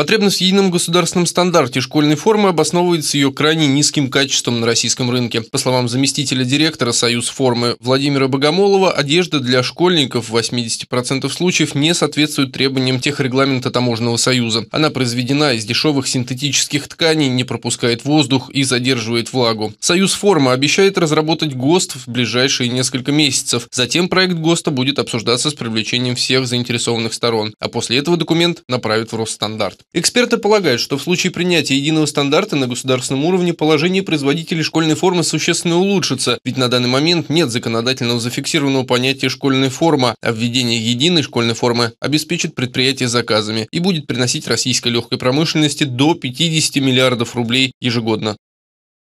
Потребность в едином государственном стандарте школьной формы обосновывается ее крайне низким качеством на российском рынке. По словам заместителя директора «Союз формы» Владимира Богомолова, одежда для школьников в 80% случаев не соответствует требованиям техрегламента Таможенного союза. Она произведена из дешевых синтетических тканей, не пропускает воздух и задерживает влагу. «Союз форма» обещает разработать ГОСТ в ближайшие несколько месяцев. Затем проект ГОСТа будет обсуждаться с привлечением всех заинтересованных сторон, а после этого документ направят в Росстандарт. Эксперты полагают, что в случае принятия единого стандарта на государственном уровне положение производителей школьной формы существенно улучшится, ведь на данный момент нет законодательного зафиксированного понятия школьная форма, а введение единой школьной формы обеспечит предприятие заказами и будет приносить российской легкой промышленности до 50 миллиардов рублей ежегодно.